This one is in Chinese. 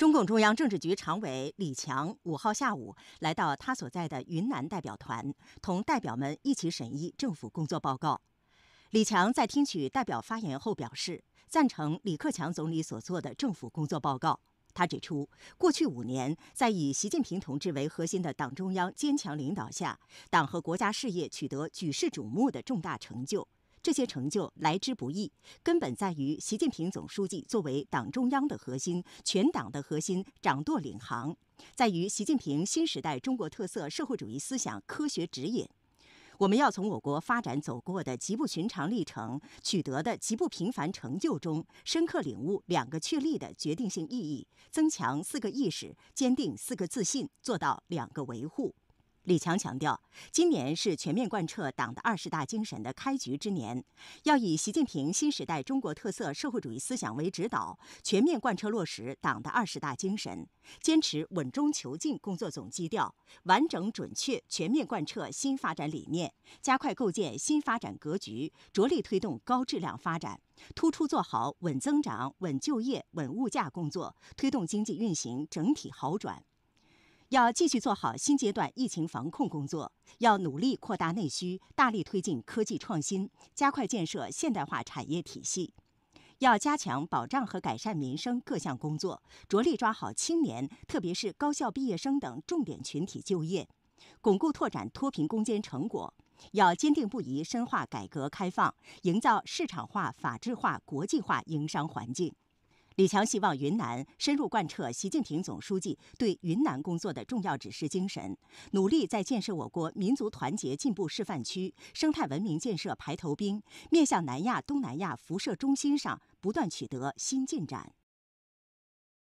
中共中央政治局常委李强五号下午来到他所在的云南代表团，同代表们一起审议政府工作报告。李强在听取代表发言后表示，赞成李克强总理所做的政府工作报告。他指出，过去五年，在以习近平同志为核心的党中央坚强领导下，党和国家事业取得举世瞩目的重大成就。这些成就来之不易，根本在于习近平总书记作为党中央的核心、全党的核心掌舵领航，在于习近平新时代中国特色社会主义思想科学指引。我们要从我国发展走过的极不寻常历程、取得的极不平凡成就中，深刻领悟两个确立的决定性意义，增强四个意识，坚定四个自信，做到两个维护。李强强调，今年是全面贯彻党的二十大精神的开局之年，要以习近平新时代中国特色社会主义思想为指导，全面贯彻落实党的二十大精神，坚持稳中求进工作总基调，完整准确全面贯彻新发展理念，加快构建新发展格局，着力推动高质量发展，突出做好稳增长、稳就业、稳物价工作，推动经济运行整体好转。要继续做好新阶段疫情防控工作，要努力扩大内需，大力推进科技创新，加快建设现代化产业体系；要加强保障和改善民生各项工作，着力抓好青年，特别是高校毕业生等重点群体就业，巩固拓展脱贫攻坚成果；要坚定不移深化改革开放，营造市场化、法治化、国际化营商环境。李强希望云南深入贯彻习近平总书记对云南工作的重要指示精神，努力在建设我国民族团结进步示范区、生态文明建设排头兵、面向南亚东南亚辐射中心上不断取得新进展。